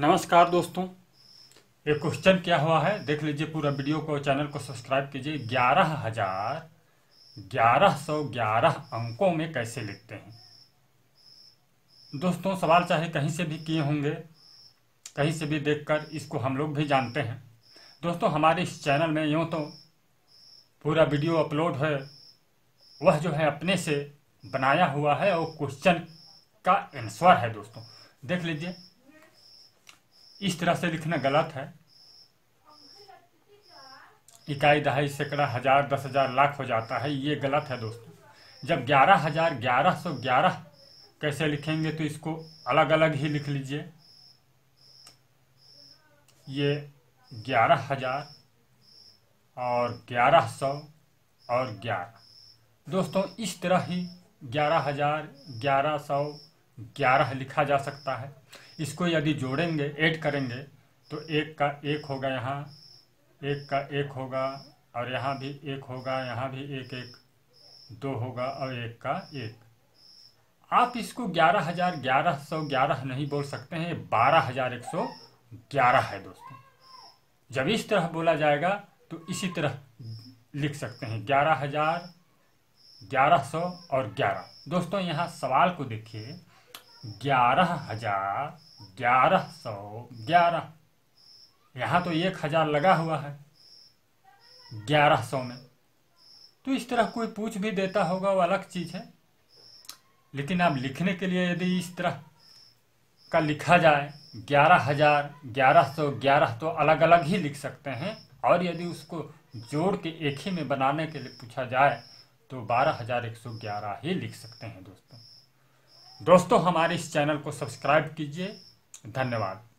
नमस्कार दोस्तों एक क्वेश्चन क्या हुआ है देख लीजिए पूरा वीडियो को चैनल को सब्सक्राइब कीजिए ग्यारह हजार ग्यारह सौ ग्यारह अंकों में कैसे लिखते हैं दोस्तों सवाल चाहे कहीं से भी किए होंगे कहीं से भी देखकर इसको हम लोग भी जानते हैं दोस्तों हमारे इस चैनल में यूँ तो पूरा वीडियो अपलोड है वह जो है अपने से बनाया हुआ है और क्वेश्चन का आंसर है दोस्तों देख लीजिए इस तरह से लिखना गलत है इकाई दहाई सैकड़ा हजार दस हजार लाख हो जाता है ये गलत है दोस्तों जब ग्यारह हजार ग्यारह सौ ग्यारह कैसे लिखेंगे तो इसको अलग अलग ही लिख लीजिए ये ग्यारह हजार और ग्यारह सौ और ग्यारह दोस्तों इस तरह ही ग्यारह हजार ग्यारह सौ ग्यारह लिखा जा सकता है इसको यदि जोड़ेंगे ऐड करेंगे तो एक का एक होगा यहाँ एक का एक होगा और यहाँ भी एक होगा यहाँ भी एक एक दो होगा और एक का एक आप इसको ग्यारह हजार ग्यारह सौ ग्यारह नहीं बोल सकते हैं बारह हजार एक सौ ग्यारह है दोस्तों जब इस तरह बोला जाएगा तो इसी तरह लिख सकते हैं ग्यारह हजार ग्यारह सौ और ग्यारह दोस्तों यहाँ सवाल को देखिए ग्यारह हजार ग्यारह सौ ग्यारह यहाँ तो एक हजार लगा हुआ है ग्यारह सौ में तो इस तरह कोई पूछ भी देता होगा वो अलग चीज़ है लेकिन आप लिखने के लिए यदि इस तरह का लिखा जाए ग्यारह हजार ग्यारह सौ ग्यारह तो अलग अलग ही लिख सकते हैं और यदि उसको जोड़ के एक ही में बनाने के लिए पूछा जाए तो बारह हजार एक सौ ग्यारह ही लिख सकते हैं दोस्तों दोस्तों हमारे इस चैनल को सब्सक्राइब कीजिए धन्यवाद